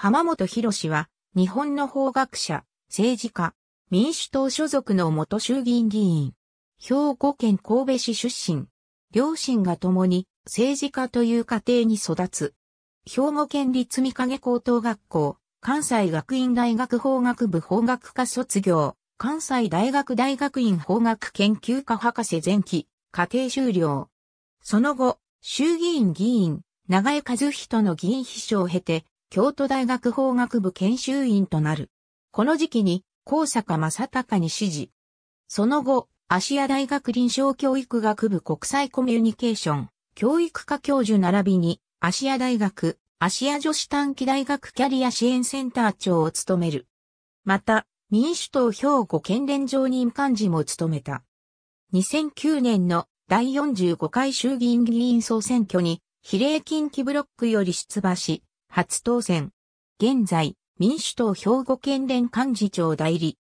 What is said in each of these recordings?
浜本博士は、日本の法学者、政治家、民主党所属の元衆議院議員。兵庫県神戸市出身。両親が共に政治家という家庭に育つ。兵庫県立三影高等学校、関西学院大学法学部法学科卒業、関西大学大学院法学研究科博士前期、家庭修了。その後、衆議院議員、長江和人の議員秘書を経て、京都大学法学部研修員となる。この時期に、高坂正隆に指示。その後、芦屋大学臨床教育学部国際コミュニケーション、教育科教授並びに、芦屋大学、芦屋女子短期大学キャリア支援センター長を務める。また、民主党兵庫県連常任幹事も務めた。2009年の第45回衆議院議員総選挙に比例近畿ブロックより出馬し、初当選。現在、民主党兵庫県連幹事長代理。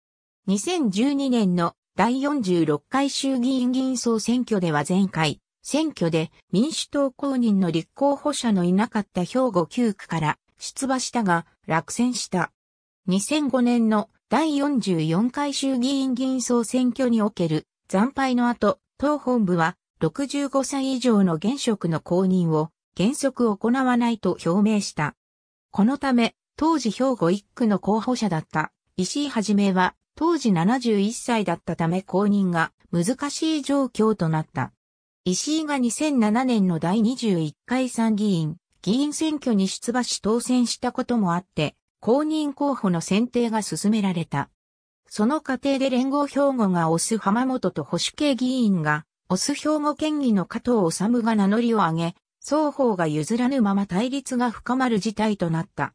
2012年の第46回衆議院議員総選挙では前回、選挙で民主党公認の立候補者のいなかった兵庫9区から出馬したが落選した。2005年の第44回衆議院議員総選挙における惨敗の後、党本部は65歳以上の現職の公認を原則行わないと表明した。このため、当時兵庫一区の候補者だった石井はじめは、当時71歳だったため公認が難しい状況となった。石井が2007年の第21回参議院議員選挙に出馬し当選したこともあって、公認候補の選定が進められた。その過程で連合兵庫が押す浜本と保守系議員が、押す兵庫県議の加藤治が名乗りを上げ、双方が譲らぬまま対立が深まる事態となった。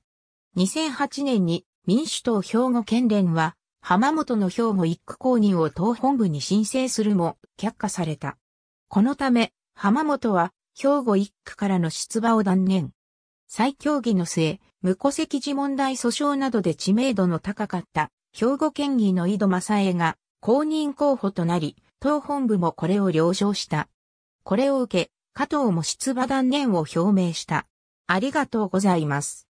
2008年に民主党兵庫県連は浜本の兵庫一区公認を党本部に申請するも却下された。このため浜本は兵庫一区からの出馬を断念。再協議の末、無戸籍事問題訴訟などで知名度の高かった兵庫県議の井戸正恵が公認候補となり、党本部もこれを了承した。これを受け、加藤も出馬断念を表明した。ありがとうございます。